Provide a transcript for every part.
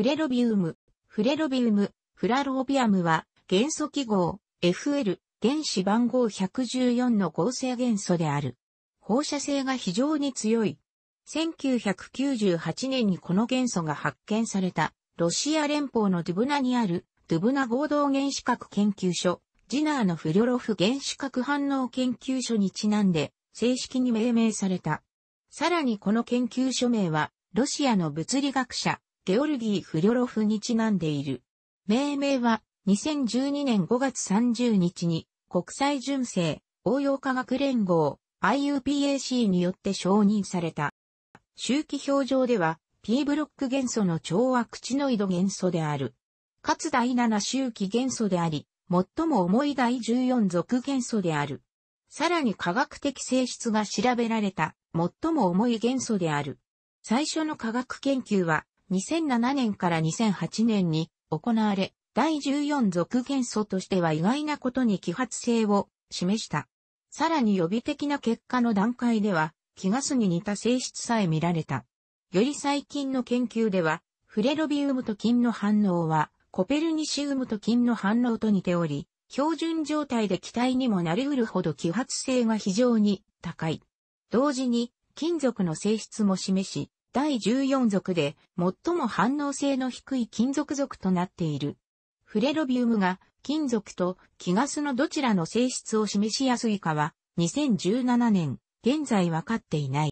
フレロビウム、フレロビウム、フラロービアムは元素記号 FL 原子番号114の合成元素である。放射性が非常に強い。1998年にこの元素が発見されたロシア連邦のドゥブナにあるドゥブナ合同原子核研究所、ジナーのフリョロフ原子核反応研究所にちなんで正式に命名された。さらにこの研究所名はロシアの物理学者ゲオルギー・フリョロフにちなんでいる。命名は2012年5月30日に国際純正応用科学連合 IUPAC によって承認された。周期表上では P ブロック元素の調和クチノイド元素である。かつ第7周期元素であり、最も重い第14属元素である。さらに科学的性質が調べられた最も重い元素である。最初の科学研究は2007年から2008年に行われ、第14続元素としては意外なことに揮発性を示した。さらに予備的な結果の段階では、気ガスに似た性質さえ見られた。より最近の研究では、フレロビウムと金の反応は、コペルニシウムと金の反応と似ており、標準状態で気体にもなり得るほど揮発性が非常に高い。同時に、金属の性質も示し、第14属で最も反応性の低い金属属となっている。フレロビウムが金属と気ガスのどちらの性質を示しやすいかは2017年、現在分かっていない。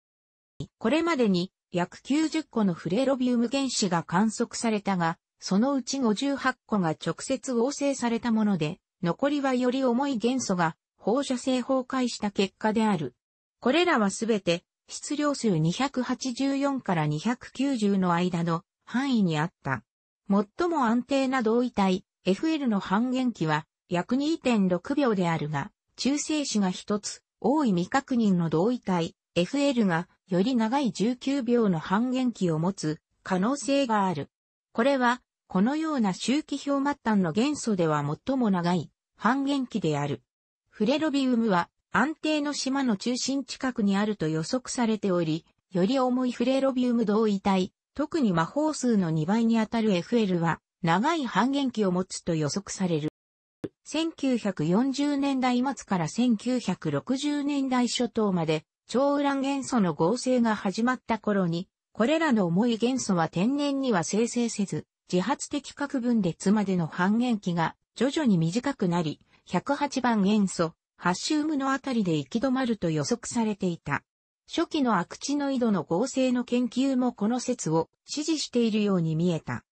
これまでに約90個のフレロビウム原子が観測されたが、そのうち58個が直接合成されたもので、残りはより重い元素が放射性崩壊した結果である。これらはすべて質量数284から290の間の範囲にあった。最も安定な同位体 FL の半減期は約2.6秒であるが、中性子が一つ、多い未確認の同位体 FL がより長い19秒の半減期を持つ可能性がある。これは、このような周期表末端の元素では最も長い半減期である。フレロビウムは安定の島の中心近くにあると予測されており、より重いフレロビウム同位体、特に魔法数の2倍にあたる FL は、長い半減期を持つと予測される。1940年代末から1960年代初頭まで、超ウラン元素の合成が始まった頃に、これらの重い元素は天然には生成せず、自発的核分裂までの半減期が徐々に短くなり、108番元素、ハッシュウムのあたりで行き止まると予測されていた。初期のアクチノイドの合成の研究もこの説を支持しているように見えた。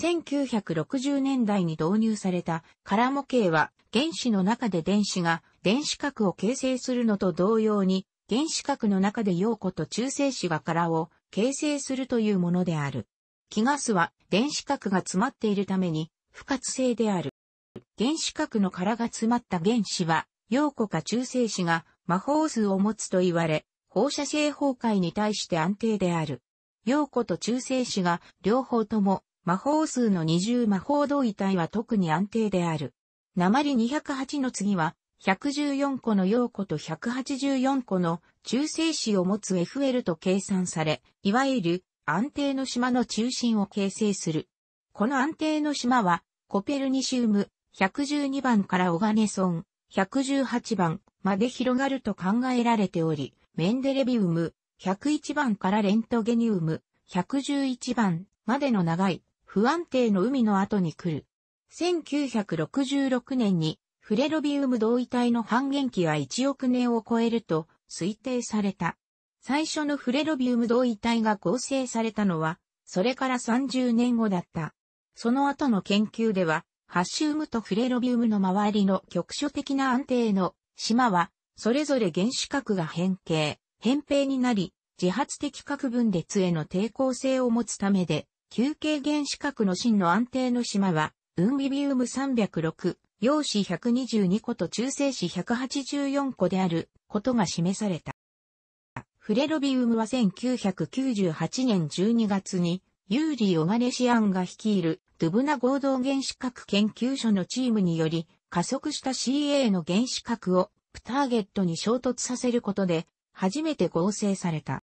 1960年代に導入された殻模型は原子の中で電子が電子核を形成するのと同様に原子核の中で陽子と中性子が殻を形成するというものである。気ガスは電子核が詰まっているために不活性である。原子核の殻が詰まった原子は陽子か中性子が魔法数を持つと言われ、放射性崩壊に対して安定である。陽子と中性子が両方とも魔法数の二重魔法同位体は特に安定である。鉛208の次は、114個の陽子と184個の中性子を持つ FL と計算され、いわゆる安定の島の中心を形成する。この安定の島は、コペルニシウム112番からオガネソン118番まで広がると考えられており、メンデレビウム、101番からレントゲニウム、111番までの長い不安定の海の後に来る。1966年にフレロビウム同位体の半減期は1億年を超えると推定された。最初のフレロビウム同位体が合成されたのは、それから30年後だった。その後の研究では、ハッシウムとフレロビウムの周りの局所的な安定の島は、それぞれ原子核が変形、扁平になり、自発的核分裂への抵抗性を持つためで、球形原子核の芯の安定の島は、ウンビビウム306、陽子122個と中性子184個であることが示された。フレロビウムは1998年12月にユーリー・オガネシアンが率いるドゥブナ合同原子核研究所のチームにより、加速した CA の原子核をプターゲットに衝突させることで、初めて合成された。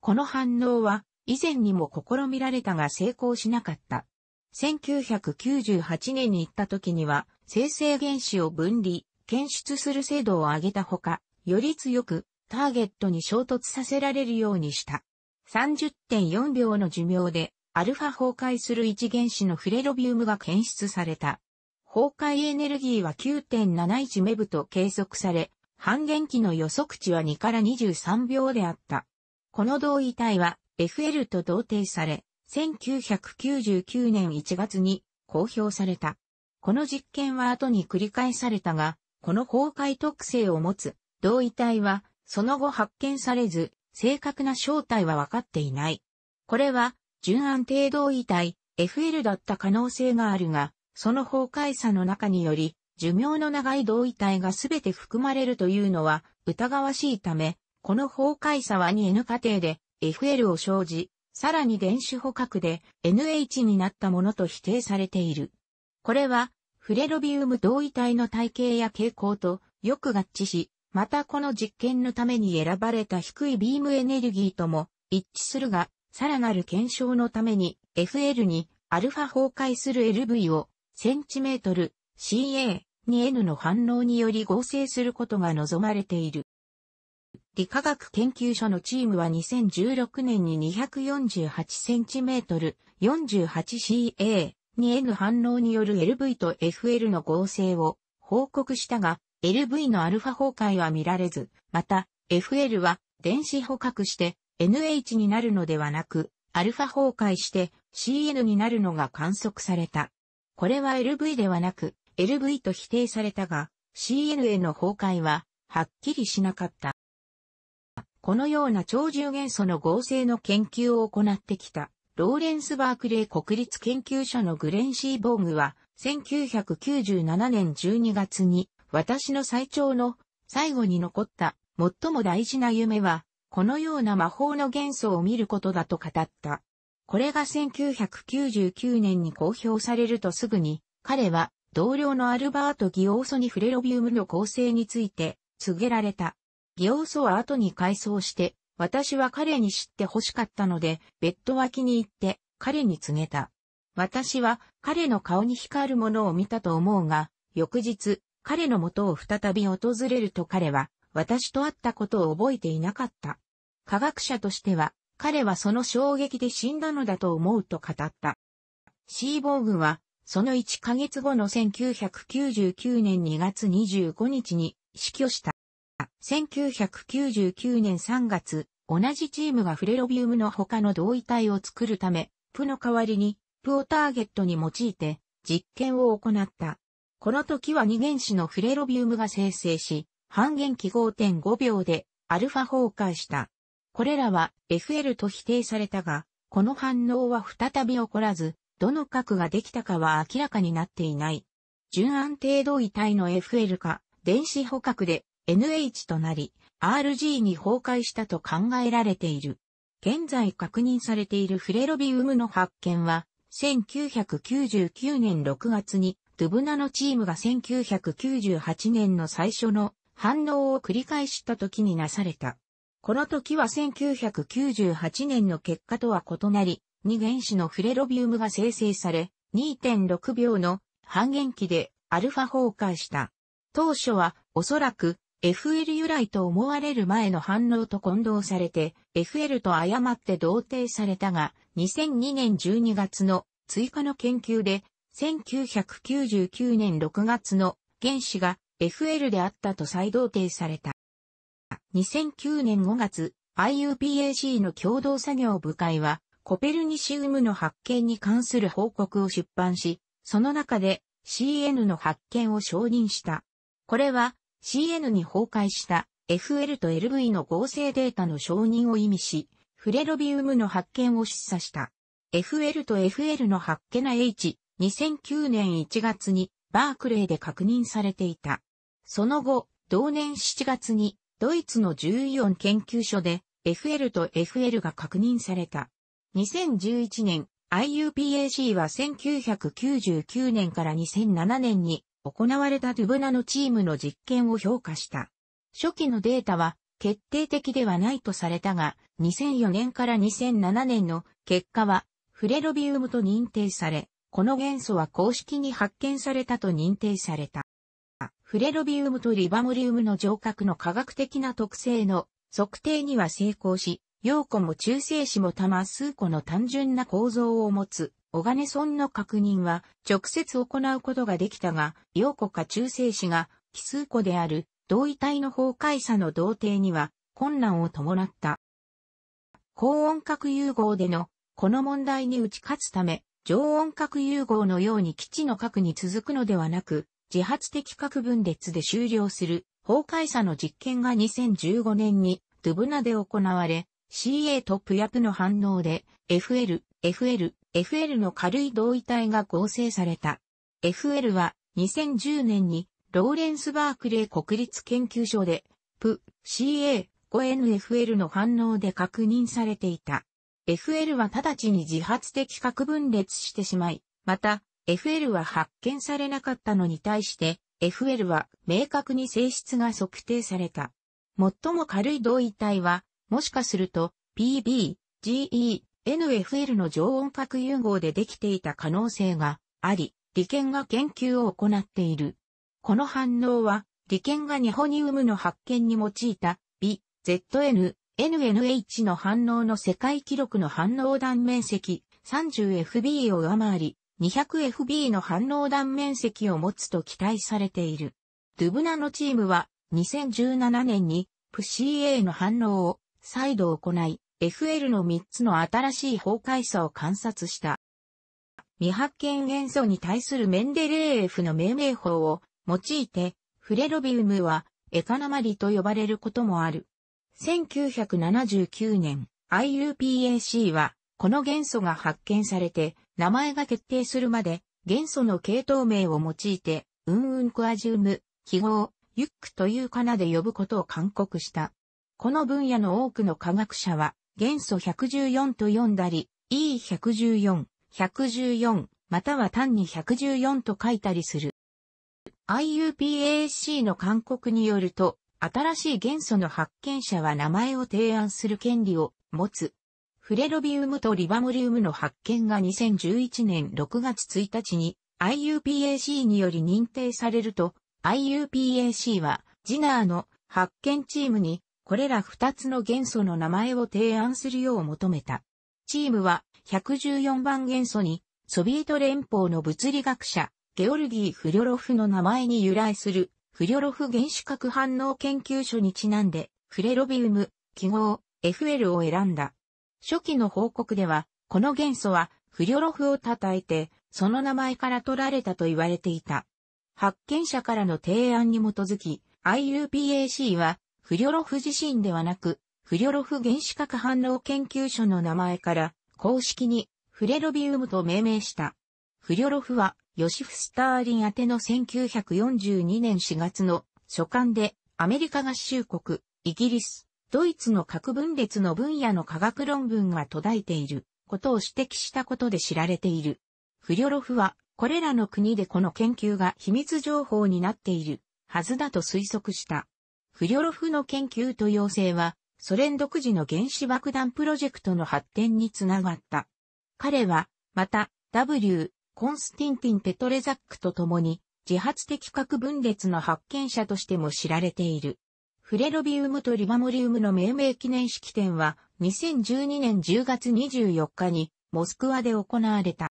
この反応は、以前にも試みられたが成功しなかった。1998年に行った時には、生成原子を分離、検出する精度を上げたほか、より強くターゲットに衝突させられるようにした。30.4秒の寿命で、アルファ崩壊する一原子のフレロビウムが検出された。崩壊エネルギーは9.71メブと計測され、半減期の予測値は2から23秒であった。この同位体は FL と同定され、1999年1月に公表された。この実験は後に繰り返されたが、この崩壊特性を持つ同位体は、その後発見されず、正確な正体は分かっていない。これは、純安定同位体、FL だった可能性があるが、その崩壊差の中により、寿命の長い同位体が全て含まれるというのは疑わしいため、この崩壊差は 2N 過程で FL を生じ、さらに電子捕獲で NH になったものと否定されている。これは、フレロビウム同位体の体系や傾向とよく合致し、またこの実験のために選ばれた低いビームエネルギーとも一致するが、さらなる検証のために FL にアルファ崩壊する LV をセンチメートル CA に N の反応により合成することが望まれている。理化学研究所のチームは2016年に 248cm 48CA に N 反応による LV と FL の合成を報告したが、LV のアルファ崩壊は見られず、また FL は電子捕獲して NH になるのではなく、アルファ崩壊して CN になるのが観測された。これは LV ではなく、LV と否定されたが、CN への崩壊は、はっきりしなかった。このような超重元素の合成の研究を行ってきた、ローレンス・バークレー国立研究所のグレンシー・ボーグは、1997年12月に私の最長の最後に残った最も大事な夢は、このような魔法の元素を見ることだと語った。これが1999年に公表されるとすぐに、彼は同僚のアルバート・ギオーソにフレロビウムの構成について告げられた。ギオーソは後に改装して、私は彼に知って欲しかったので、ベッド脇に行って彼に告げた。私は彼の顔に光るものを見たと思うが、翌日、彼の元を再び訪れると彼は、私と会ったことを覚えていなかった。科学者としては、彼はその衝撃で死んだのだと思うと語った。シーボーグは、その1ヶ月後の1999年2月25日に死去した。1999年3月、同じチームがフレロビウムの他の同位体を作るため、プの代わりに、プをターゲットに用いて実験を行った。この時は二原子のフレロビウムが生成し、半減期5.5秒でアルファ崩壊した。これらは FL と否定されたが、この反応は再び起こらず、どの核ができたかは明らかになっていない。純安定度位体の FL 化、電子捕獲で NH となり、RG に崩壊したと考えられている。現在確認されているフレロビウムの発見は、1999年6月にドゥブナのチームが1998年の最初の反応を繰り返した時になされた。この時は1998年の結果とは異なり、2原子のフレロビウムが生成され、2.6秒の半減期でアルファ崩壊した。当初はおそらく FL 由来と思われる前の反応と混同されて FL と誤って同定されたが2002年12月の追加の研究で1999年6月の原子が FL であったと再同定された。2009年5月、IUPAC の共同作業部会は、コペルニシウムの発見に関する報告を出版し、その中で CN の発見を承認した。これは CN に崩壊した FL と LV の合成データの承認を意味し、フレロビウムの発見を示唆した。FL と FL の発見な H、2009年1月にバークレーで確認されていた。その後、同年7月にドイツの14研究所で FL と FL が確認された。2011年、IUPAC は1999年から2007年に行われたドゥブナのチームの実験を評価した。初期のデータは決定的ではないとされたが、2004年から2007年の結果はフレロビウムと認定され、この元素は公式に発見されたと認定された。フレロビウムとリバモリウムの上核の科学的な特性の測定には成功し、陽子も中性子も多摩数個の単純な構造を持つ、オガネソンの確認は直接行うことができたが、陽子か中性子が奇数個である同位体の崩壊差の同定には困難を伴った。高温核融合でのこの問題に打ち勝つため、常温核融合のように基地の核に続くのではなく、自発的核分裂で終了する崩壊者の実験が2015年にドゥブナで行われ、CA とプヤプの反応で FL、FL、FL の軽い同位体が合成された。FL は2010年にローレンス・バークレー国立研究所で、プ、CA、5NFL の反応で確認されていた。FL は直ちに自発的核分裂してしまい、また、FL は発見されなかったのに対して、FL は明確に性質が測定された。最も軽い同位体は、もしかすると、PB、GE、NFL の常温核融合でできていた可能性があり、利権が研究を行っている。この反応は、利権がニホニウムの発見に用いた、B、ZN、NNH の反応の世界記録の反応断面積 30FB を上回り、200FB の反応断面積を持つと期待されている。ドゥブナのチームは2017年に PCA の反応を再度行い、FL の3つの新しい崩壊差を観察した。未発見元素に対するメンデレーエフの命名法を用いて、フレロビウムはエカナマリと呼ばれることもある。1979年、IUPAC は、この元素が発見されて、名前が決定するまで、元素の系統名を用いて、うんうんクアジウム、記号、ユックというかなで呼ぶことを勧告した。この分野の多くの科学者は、元素114と呼んだり、E114、114、または単に114と書いたりする。IUPAC の勧告によると、新しい元素の発見者は名前を提案する権利を持つ。フレロビウムとリバムリウムの発見が2011年6月1日に IUPAC により認定されると、IUPAC はジナーの発見チームにこれら2つの元素の名前を提案するよう求めた。チームは114番元素にソビエト連邦の物理学者ゲオルギー・フリョロフの名前に由来するフリョロフ原子核反応研究所にちなんで、フレロビウム、記号、FL を選んだ。初期の報告では、この元素は、フリョロフを叩いて、その名前から取られたと言われていた。発見者からの提案に基づき、IUPAC は、フリョロフ自身ではなく、フリョロフ原子核反応研究所の名前から、公式に、フレロビウムと命名した。フリョロフは、ヨシフ・スターリン宛ての1942年4月の書簡で、アメリカ合衆国、イギリス、ドイツの核分裂の分野の科学論文が途絶えていることを指摘したことで知られている。フリョロフは、これらの国でこの研究が秘密情報になっているはずだと推測した。フリョロフの研究と要請は、ソ連独自の原子爆弾プロジェクトの発展につながった。彼は、また、W、コンスティンティン・ペトレザックと共に、自発的核分裂の発見者としても知られている。フレロビウムとリバモリウムの命名記念式典は、2012年10月24日に、モスクワで行われた。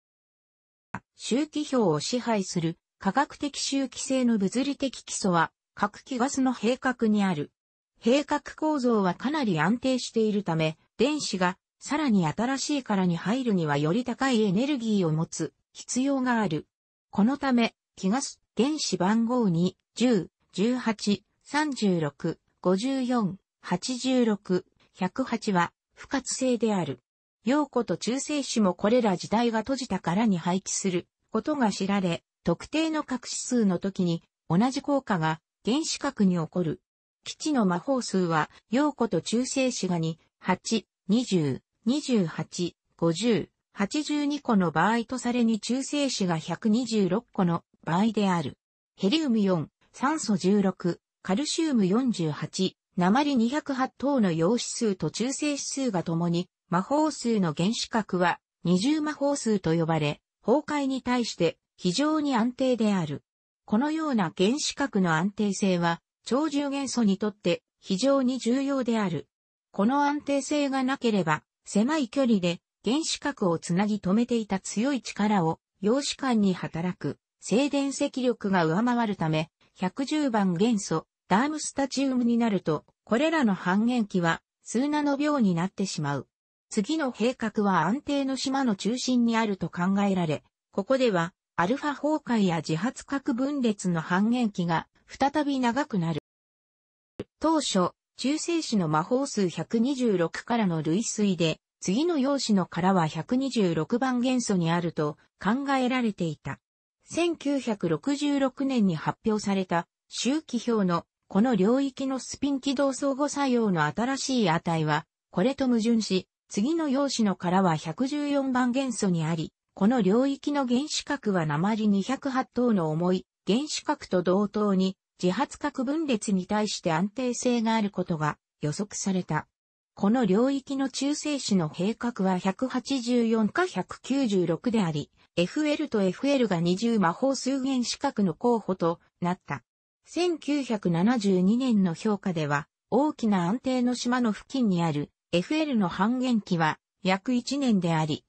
周期表を支配する、科学的周期性の物理的基礎は、核気ガスの閉角にある。閉角構造はかなり安定しているため、電子がさらに新しい殻に入るにはより高いエネルギーを持つ必要がある。このため、気ガス原子番号に10、18、36、54、86、108は不活性である。陽子と中性子もこれら時代が閉じたからに配置することが知られ、特定の核指数の時に同じ効果が原子核に起こる。基地の魔法数は陽子と中性子が2、8、20、28、50、82個の場合とされに中性子が126個の場合である。ヘリウム4、酸素16、カルシウム48、鉛208等の陽子数と中性子数がともに、魔法数の原子核は二重魔法数と呼ばれ、崩壊に対して非常に安定である。このような原子核の安定性は、超重元素にとって非常に重要である。この安定性がなければ、狭い距離で原子核をつなぎ止めていた強い力を陽子間に働く静電石力が上回るため、110番元素、ダームスタチウムになると、これらの半減期は数ナノ秒になってしまう。次の閉角は安定の島の中心にあると考えられ、ここでは、アルファ崩壊や自発核分裂の半減期が再び長くなる。当初、中性子の魔法数126からの類推で、次の用紙の殻は126番元素にあると考えられていた。1966年に発表された周期表のこの領域のスピン軌道相互作用の新しい値は、これと矛盾し、次の用紙の殻は114番元素にあり、この領域の原子核は鉛208等の重い原子核と同等に自発核分裂に対して安定性があることが予測された。この領域の中性子の閉角は184か196であり、FL と FL が20魔法数原四角の候補となった。1972年の評価では、大きな安定の島の付近にある FL の半減期は約1年であり、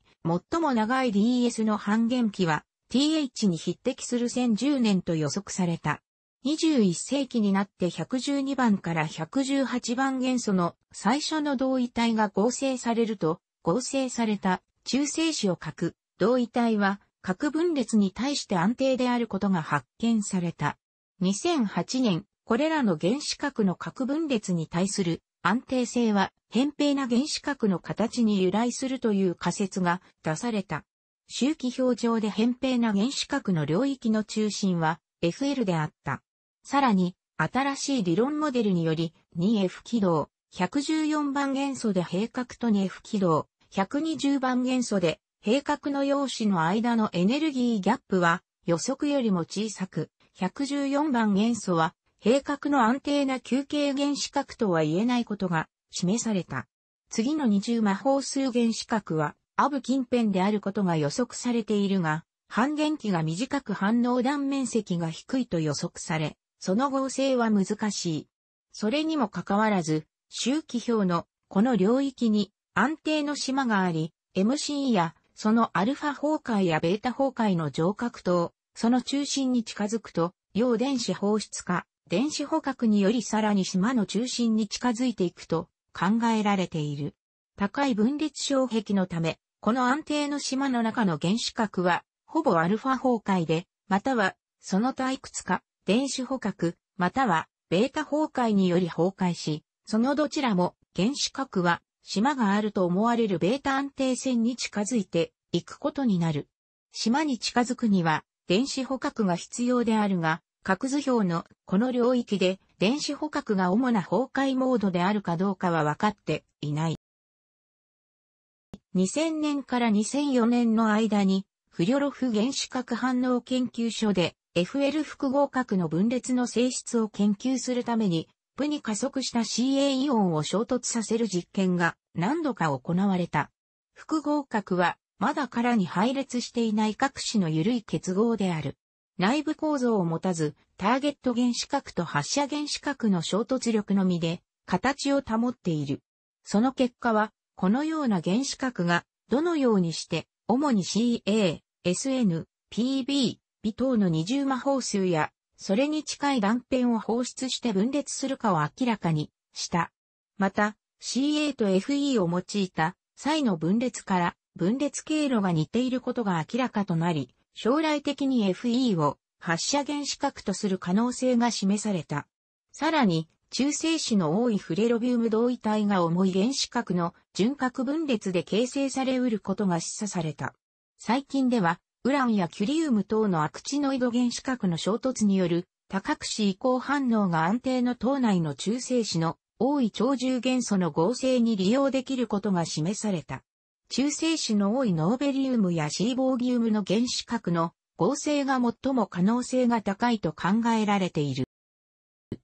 最も長い DS の半減期は TH に匹敵する1010年と予測された。21世紀になって112番から118番元素の最初の同位体が合成されると、合成された中性子を核、同位体は核分裂に対して安定であることが発見された。2008年、これらの原子核の核分裂に対する安定性は、扁平な原子核の形に由来するという仮説が出された。周期表上で扁平な原子核の領域の中心は FL であった。さらに、新しい理論モデルにより、2F 軌道、114番元素で閉角と 2F 軌道、120番元素で閉角の陽子の間のエネルギーギャップは予測よりも小さく、114番元素は閉角の安定な球形原子核とは言えないことが示された。次の20魔法数原子核はアブ近辺であることが予測されているが、半減期が短く反応断面積が低いと予測され、その合成は難しい。それにもかかわらず、周期表のこの領域に安定の島があり、MCE やそのアルファ崩壊やベータ崩壊の上角と、その中心に近づくと、陽電子放出化、電子捕獲によりさらに島の中心に近づいていくと考えられている。高い分裂障壁のため、この安定の島の中の原子核は、ほぼアルファ崩壊で、または、その退屈化、電子捕獲、またはベータ崩壊により崩壊し、そのどちらも原子核は島があると思われるベータ安定線に近づいていくことになる。島に近づくには電子捕獲が必要であるが、核図表のこの領域で電子捕獲が主な崩壊モードであるかどうかは分かっていない。2000年から2004年の間に、フリョロフ原子核反応研究所で FL 複合核の分裂の性質を研究するために、プに加速した CA イオンを衝突させる実験が何度か行われた。複合核はまだ殻に配列していない各種の緩い結合である。内部構造を持たず、ターゲット原子核と発射原子核の衝突力のみで形を保っている。その結果は、このような原子核がどのようにして、主に CA、SN、PB、微糖の二重魔法数や、それに近い断片を放出して分裂するかを明らかにした。また、CA と FE を用いた際の分裂から分裂経路が似ていることが明らかとなり、将来的に FE を発射原子核とする可能性が示された。さらに、中性子の多いフレロビウム同位体が重い原子核の純核分裂で形成されうることが示唆された。最近では、ウランやキュリウム等のアクチノイド原子核の衝突による多核子移行反応が安定の島内の中性子の多い超重元素の合成に利用できることが示された。中性子の多いノーベリウムやシーボーギウムの原子核の合成が最も可能性が高いと考えられている。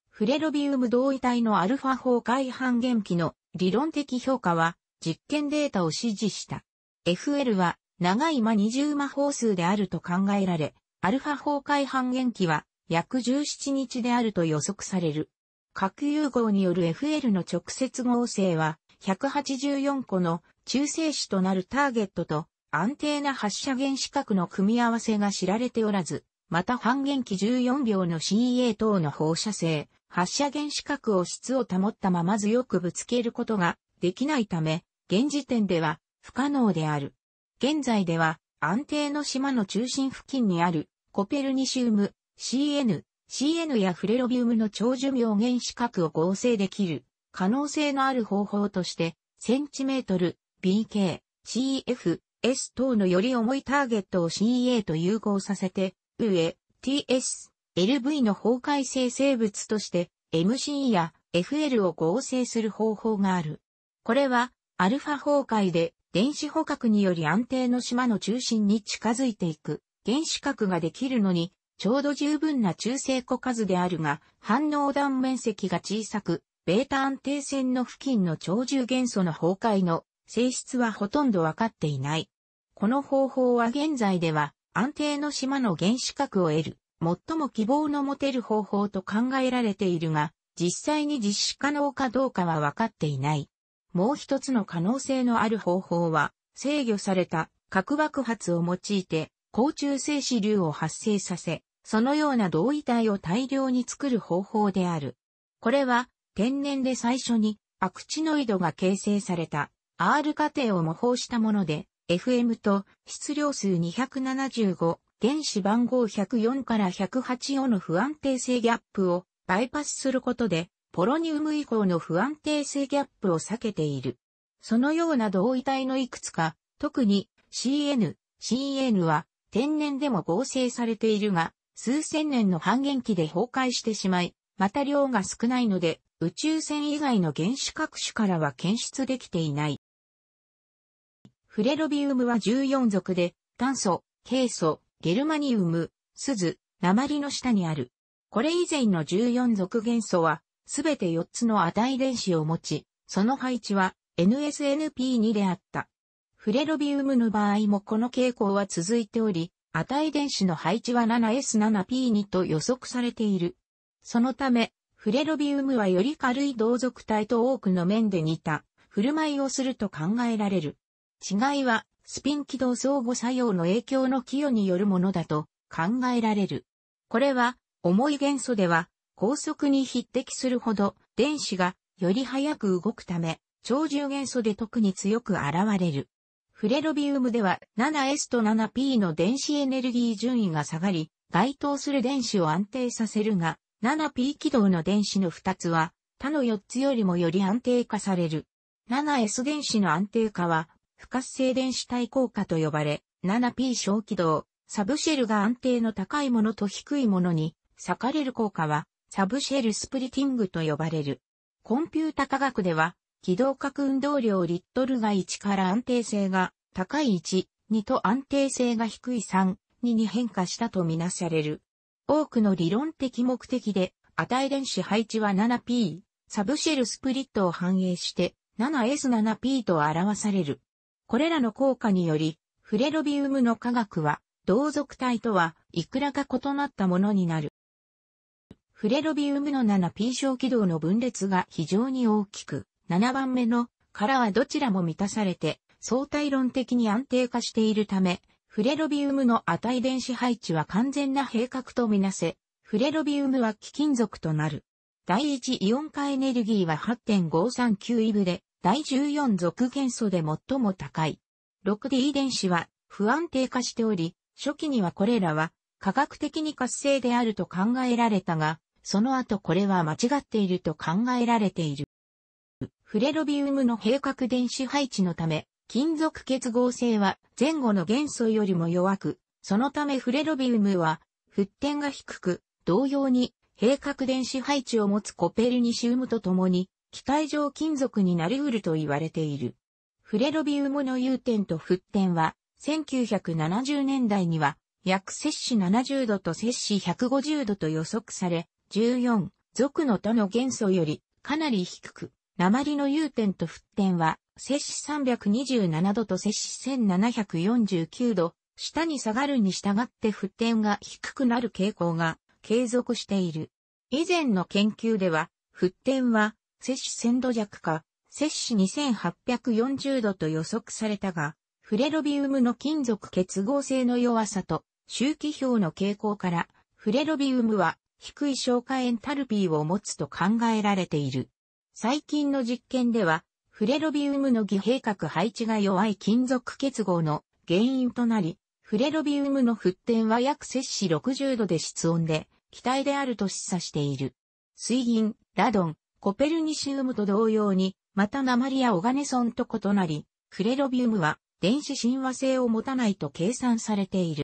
フレロビウム同位体のアルファ崩壊半減期の理論的評価は実験データを支持した。FL は長い間20魔法数であると考えられ、アルファ崩壊半減期は約17日であると予測される。核融合による FL の直接合成は、184個の中性子となるターゲットと安定な発射原子核の組み合わせが知られておらず、また半減期14秒の CA 等の放射性、発射原子核を質を保ったまま強くぶつけることができないため、現時点では不可能である。現在では安定の島の中心付近にあるコペルニシウム CN、CN やフレロビウムの長寿命原子核を合成できる可能性のある方法としてセンチメートル、BK、CF、S 等のより重いターゲットを CA と融合させて、上、TS、LV の崩壊性生物として MC や FL を合成する方法がある。これは、アルファ崩壊で電子捕獲により安定の島の中心に近づいていく、原子核ができるのに、ちょうど十分な中性子数であるが、反応断面積が小さく、ベータ安定線の付近の超重元素の崩壊の性質はほとんどわかっていない。この方法は現在では安定の島の原子核を得る、最も希望の持てる方法と考えられているが、実際に実施可能かどうかはわかっていない。もう一つの可能性のある方法は、制御された核爆発を用いて、高中性子流を発生させ、そのような同位体を大量に作る方法である。これは、天然で最初にアクチノイドが形成された R 過程を模倣したもので、FM と質量数275、原子番号104から108をの不安定性ギャップをバイパスすることでポロニウム以降の不安定性ギャップを避けている。そのような同位体のいくつか、特に CN、CN は天然でも合成されているが、数千年の半減期で崩壊してしまい、また量が少ないので、宇宙船以外の原子各種からは検出できていない。フレロビウムは14属で、炭素、ケ素、ゲルマニウム、スズ、鉛の下にある。これ以前の14属元素は、すべて4つの値電子を持ち、その配置は NSNP2 であった。フレロビウムの場合もこの傾向は続いており、値電子の配置は 7S7P2 と予測されている。そのため、フレロビウムはより軽い同族体と多くの面で似た、振る舞いをすると考えられる。違いは、スピン軌道相互作用の影響の寄与によるものだと考えられる。これは、重い元素では、高速に匹敵するほど電子がより早く動くため、超重元素で特に強く現れる。フレロビウムでは 7S と 7P の電子エネルギー順位が下がり、該当する電子を安定させるが、7P 軌道の電子の2つは、他の4つよりもより安定化される。7S 電子の安定化は、不活性電子対効果と呼ばれ、7P 小軌道、サブシェルが安定の高いものと低いものに、裂かれる効果は、サブシェルスプリティングと呼ばれる。コンピュータ科学では、軌道角運動量リットルが1から安定性が高い1、2と安定性が低い3、2に変化したとみなされる。多くの理論的目的で、値電子配置は 7P、サブシェルスプリットを反映して 7S7P と表される。これらの効果により、フレロビウムの化学は、同族体とは、いくらか異なったものになる。フレロビウムの 7P 小軌道の分裂が非常に大きく、7番目のからはどちらも満たされて、相対論的に安定化しているため、フレロビウムの値電子配置は完全な閉角とみなせ、フレロビウムは貴金属となる。第1イオン化エネルギーは8.539イブで、第14属元素で最も高い。6D 電子は不安定化しており、初期にはこれらは科学的に活性であると考えられたが、その後これは間違っていると考えられている。フレロビウムの閉角電子配置のため、金属結合性は前後の元素よりも弱く、そのためフレロビウムは、沸点が低く、同様に、閉角電子配置を持つコペルニシウムとともに、機械上金属になり得ると言われている。フレロビウムの融点と沸点は、1970年代には、約摂氏70度と摂氏150度と予測され、14、属の他の元素よりかなり低く、鉛の融点と沸点は、摂氏327度と摂氏1749度、下に下がるに従って沸点が低くなる傾向が継続している。以前の研究では、沸点は摂氏1000度弱か、摂氏2840度と予測されたが、フレロビウムの金属結合性の弱さと周期表の傾向から、フレロビウムは低い消化エンタルピーを持つと考えられている。最近の実験では、フレロビウムの偽閉核配置が弱い金属結合の原因となり、フレロビウムの沸点は約摂氏60度で室温で、気体であると示唆している。水銀、ラドン、コペルニシウムと同様に、また鉛やオガネソンと異なり、フレロビウムは電子親和性を持たないと計算されている。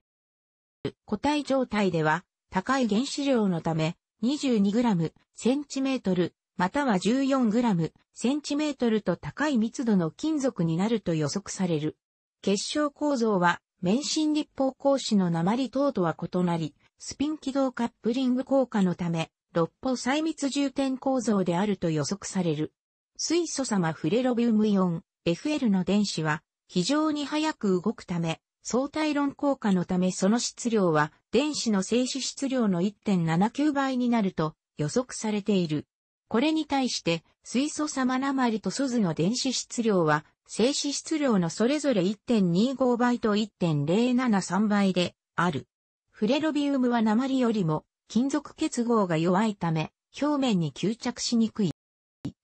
固体状態では、高い原子量のため、22g、センチメートル、または 14g、センチメートルと高い密度の金属になると予測される。結晶構造は、免震立方格子の鉛等とは異なり、スピン軌道カップリング効果のため、六方細密重点構造であると予測される。水素様フレロビウムイオン、FL の電子は、非常に速く動くため、相対論効果のためその質量は電子の静止質量の1.79倍になると予測されている。これに対して水素様鉛と素図の電子質量は静止質量のそれぞれ1.25倍と1.073倍である。フレロビウムは鉛よりも金属結合が弱いため表面に吸着しにくい。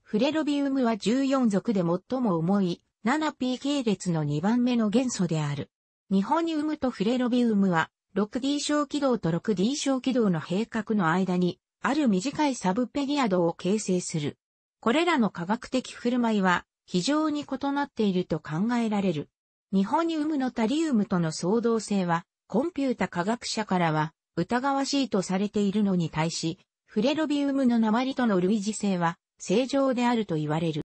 フレロビウムは14族で最も重い 7P 系列の2番目の元素である。ニホニウムとフレロビウムは 6D 小軌道と 6D 小軌道の閉角の間に、ある短いサブペリアドを形成する。これらの科学的振る舞いは、非常に異なっていると考えられる。ニホニウムのタリウムとの相動性は、コンピュータ科学者からは、疑わしいとされているのに対し、フレロビウムの鉛との類似性は、正常であると言われる。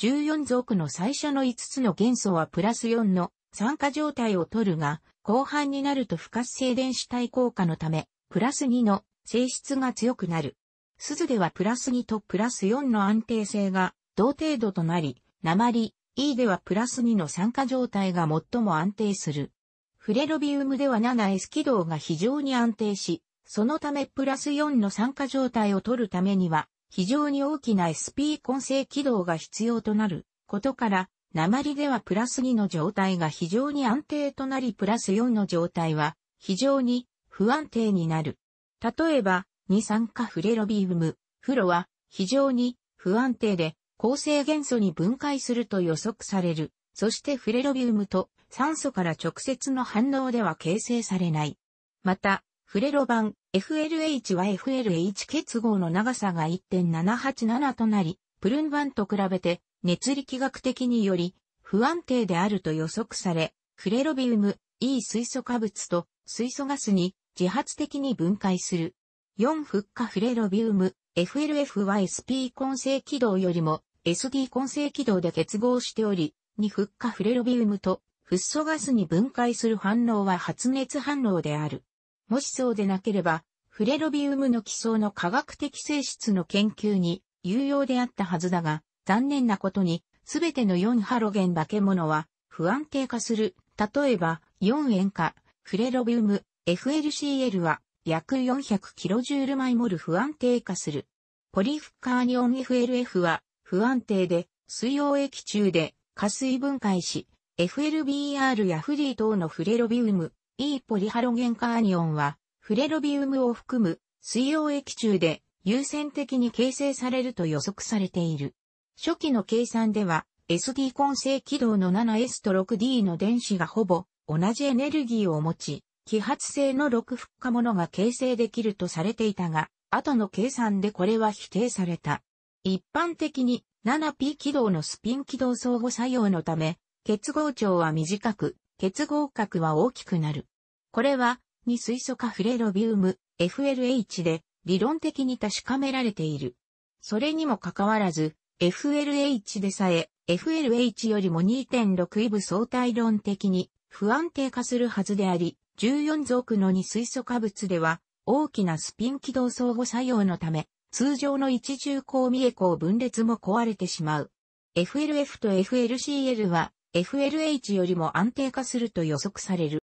14属の最初の5つの元素はプラス4の酸化状態を取るが、後半になると不活性電子対効果のため、プラス2の性質が強くなる。鈴ではプラス2とプラス4の安定性が同程度となり、鉛、E ではプラス2の酸化状態が最も安定する。フレロビウムでは 7S 軌道が非常に安定し、そのためプラス4の酸化状態を取るためには、非常に大きな SP 混成軌道が必要となることから、鉛ではプラス2の状態が非常に安定となりプラス4の状態は非常に不安定になる。例えば、二酸化フレロビウム、フロは非常に不安定で構成元素に分解すると予測される。そしてフレロビウムと酸素から直接の反応では形成されない。また、フレロ版 FLH は FLH 結合の長さが1.787となり、プルン版と比べて熱力学的により不安定であると予測され、フレロビウム、E 水素化物と水素ガスに自発的に分解する。4フッ化フレロビウム、FLF y SP 混成軌道よりも SD 混成軌道で結合しており、2フッ化フレロビウムとフッ素ガスに分解する反応は発熱反応である。もしそうでなければ、フレロビウムの基礎の科学的性質の研究に有用であったはずだが、残念なことに、すべての4ハロゲン化け物は不安定化する。例えば、4塩化、フレロビウム、FLCL は約 400kJ イモル不安定化する。ポリフカーニオン FLF は不安定で水溶液中で加水分解し、FLBR やフリー等のフレロビウム、E ポリハロゲンカーニオンはフレロビウムを含む水溶液中で優先的に形成されると予測されている。初期の計算では、SD 混成軌道の 7S と 6D の電子がほぼ同じエネルギーを持ち、揮発性の6フッものが形成できるとされていたが、後の計算でこれは否定された。一般的に 7P 軌道のスピン軌道相互作用のため、結合長は短く、結合角は大きくなる。これは、2水素化フレロビウム、FLH で理論的に確かめられている。それにもかかわらず、FLH でさえ、FLH よりも2.6イブ相対論的に不安定化するはずであり、14属の2水素化物では、大きなスピン軌道相互作用のため、通常の一重光未エ光分裂も壊れてしまう。FLF と FLCL は FLH よりも安定化すると予測される。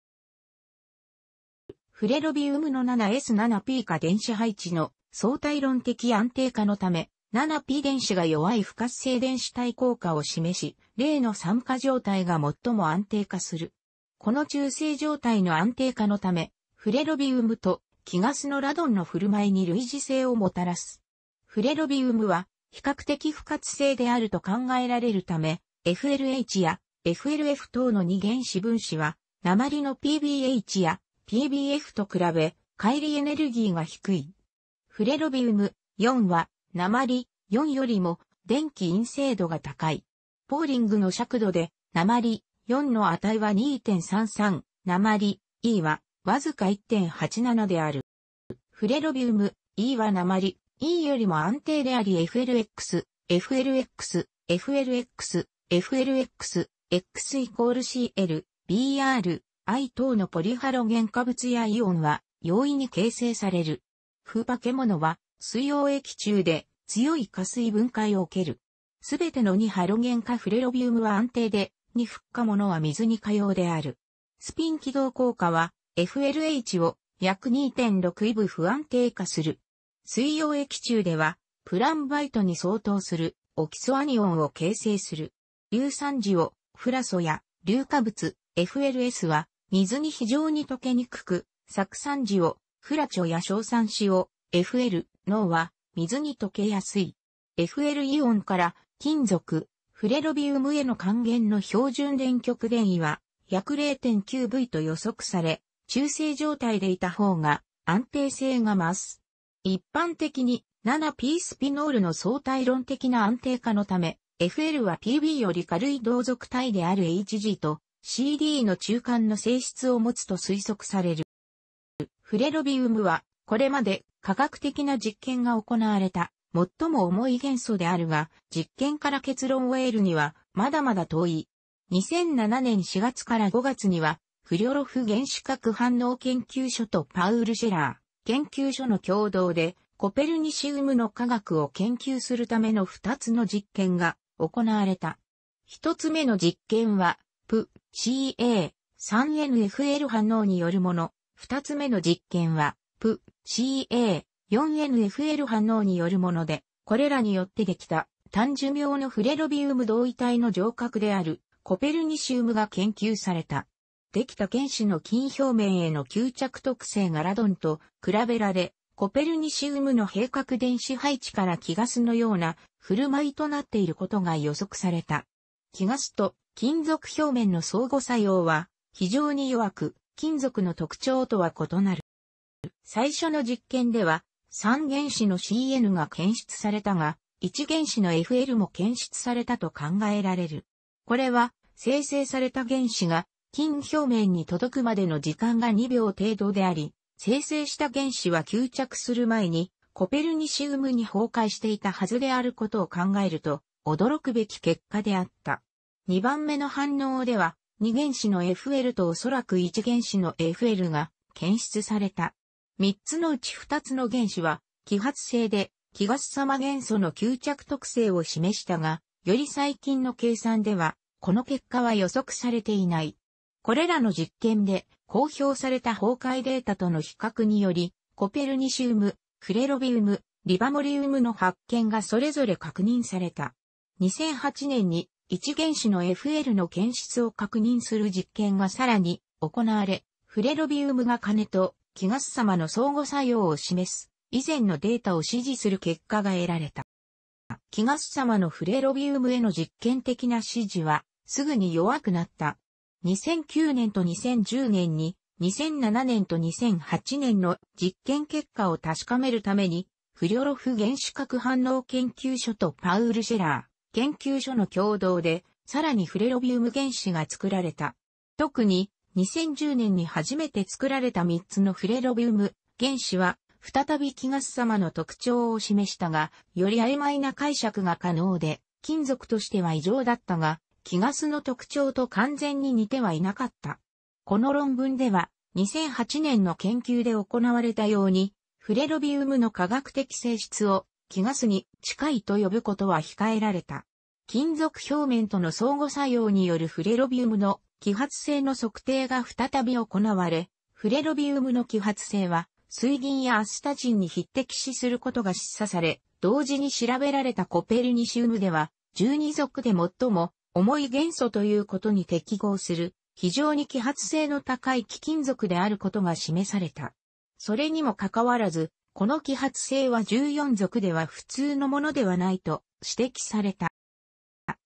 フレロビウムの 7S7P 化電子配置の相対論的安定化のため、7P 電子が弱い不活性電子対効果を示し、例の酸化状態が最も安定化する。この中性状態の安定化のため、フレロビウムと気ガスのラドンの振る舞いに類似性をもたらす。フレロビウムは比較的不活性であると考えられるため、FLH や FLF 等の二原子分子は、鉛の PBH や PBF と比べ、乖離エネルギーが低い。フレロビウム4は鉛4よりも電気陰性度が高い。ポーリングの尺度で、鉛4の値は2.33、鉛 E はわずか1.87である。フレロビウム E は鉛 E よりも安定であり FLX、FLX、FLX、FLX、X イコール CL、BR、I 等のポリハロゲン化物やイオンは容易に形成される。風化けは水溶液中で強い加水分解を受ける。すべての2ハロゲン化フレロビウムは安定で、2フッ化ものは水に可用である。スピン起動効果は FLH を約2.6イブ不安定化する。水溶液中ではプランバイトに相当するオキソアニオンを形成する。硫酸塩フラソや硫化物 FLS は水に非常に溶けにくく、酢酸塩フラチョや硝酸塩、FL、脳は水に溶けやすい。FL イオンから金属、フレロビウムへの還元の標準電極電位は約 0.9V と予測され、中性状態でいた方が安定性が増す。一般的に 7P スピノールの相対論的な安定化のため、FL は PB より軽い同族体である HG と CD の中間の性質を持つと推測される。フレロビウムはこれまで科学的な実験が行われた、最も重い元素であるが、実験から結論を得るには、まだまだ遠い。2007年4月から5月には、フリョロフ原子核反応研究所とパウル・シェラー研究所の共同で、コペルニシウムの科学を研究するための2つの実験が行われた。1つ目の実験は、プ、CA、3NFL 反応によるもの。2つ目の実験は、CA4NFL 反応によるもので、これらによってできた単寿命のフレロビウム同位体の上核であるコペルニシウムが研究された。できた原子の金表面への吸着特性がラドンと比べられ、コペルニシウムの閉角電子配置から気ガスのような振る舞いとなっていることが予測された。気ガスと金属表面の相互作用は非常に弱く、金属の特徴とは異なる。最初の実験では、3原子の CN が検出されたが、1原子の FL も検出されたと考えられる。これは、生成された原子が金表面に届くまでの時間が2秒程度であり、生成した原子は吸着する前にコペルニシウムに崩壊していたはずであることを考えると、驚くべき結果であった。2番目の反応では、2原子の FL とおそらく1原子の FL が検出された。3つのうち2つの原子は、揮発性で、気ガス様元素の吸着特性を示したが、より最近の計算では、この結果は予測されていない。これらの実験で、公表された崩壊データとの比較により、コペルニシウム、フレロビウム、リバモリウムの発見がそれぞれ確認された。2008年に一原子の FL の検出を確認する実験がさらに行われ、フレロビウムが金とキガス様の相互作用を示す、以前のデータを支持する結果が得られた。キガス様のフレロビウムへの実験的な支持は、すぐに弱くなった。2009年と2010年に、2007年と2008年の実験結果を確かめるために、フリョロフ原子核反応研究所とパウル・シェラー研究所の共同で、さらにフレロビウム原子が作られた。特に、2010年に初めて作られた3つのフレロビウム原子は再び気ガス様の特徴を示したが、より曖昧な解釈が可能で、金属としては異常だったが、気ガスの特徴と完全に似てはいなかった。この論文では、2008年の研究で行われたように、フレロビウムの科学的性質を気ガスに近いと呼ぶことは控えられた。金属表面との相互作用によるフレロビウムの揮発性の測定が再び行われ、フレロビウムの揮発性は、水銀やアスタジンに匹敵死することが示唆され、同時に調べられたコペルニシウムでは、12族で最も重い元素ということに適合する、非常に揮発性の高い貴金属であることが示された。それにもかかわらず、この揮発性は14族では普通のものではないと指摘された。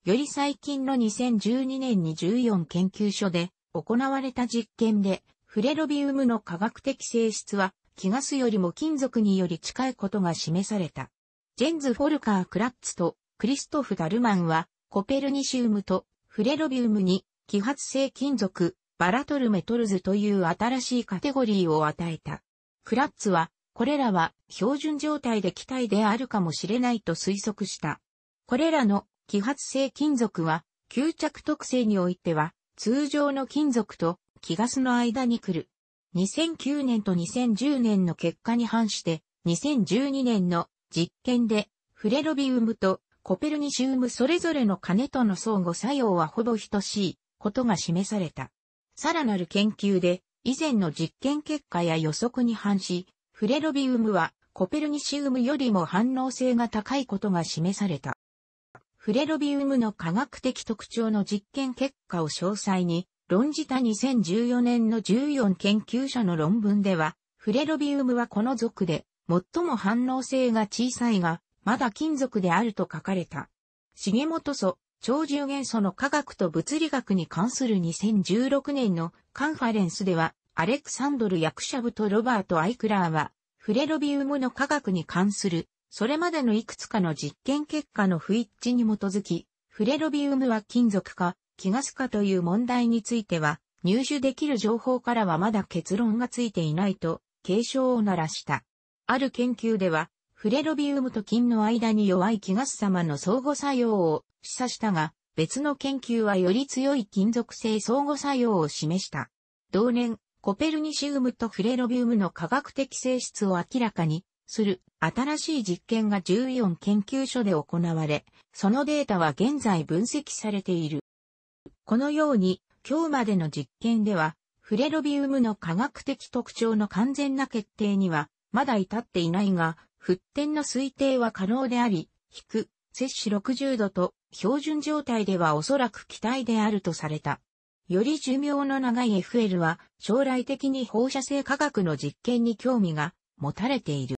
より最近の2012年に14研究所で行われた実験で、フレロビウムの科学的性質は、気ガスよりも金属により近いことが示された。ジェンズ・フォルカー・クラッツとクリストフ・ダルマンは、コペルニシウムとフレロビウムに、揮発性金属、バラトルメトルズという新しいカテゴリーを与えた。クラッツは、これらは標準状態で気体であるかもしれないと推測した。これらの揮発性金属は、吸着特性においては、通常の金属と気ガスの間に来る。2009年と2010年の結果に反して、2012年の実験で、フレロビウムとコペルニシウムそれぞれの金との相互作用はほぼ等しいことが示された。さらなる研究で、以前の実験結果や予測に反し、フレロビウムはコペルニシウムよりも反応性が高いことが示された。フレロビウムの科学的特徴の実験結果を詳細に論じた2014年の14研究者の論文では、フレロビウムはこの属で最も反応性が小さいが、まだ金属であると書かれた。重本素、超重元素の科学と物理学に関する2016年のカンファレンスでは、アレクサンドル・ヤクシャブとロバート・アイクラーは、フレロビウムの科学に関するそれまでのいくつかの実験結果の不一致に基づき、フレロビウムは金属か、気ガスかという問題については、入手できる情報からはまだ結論がついていないと、警鐘を鳴らした。ある研究では、フレロビウムと金の間に弱い気ガス様の相互作用を示唆したが、別の研究はより強い金属性相互作用を示した。同年、コペルニシウムとフレロビウムの科学的性質を明らかにする新しい実験が14研究所で行われ、そのデータは現在分析されている。このように、今日までの実験では、フレロビウムの科学的特徴の完全な決定には、まだ至っていないが、沸点の推定は可能であり、引く、摂氏60度と、標準状態ではおそらく期待であるとされた。より寿命の長い FL は、将来的に放射性科学の実験に興味が持たれている。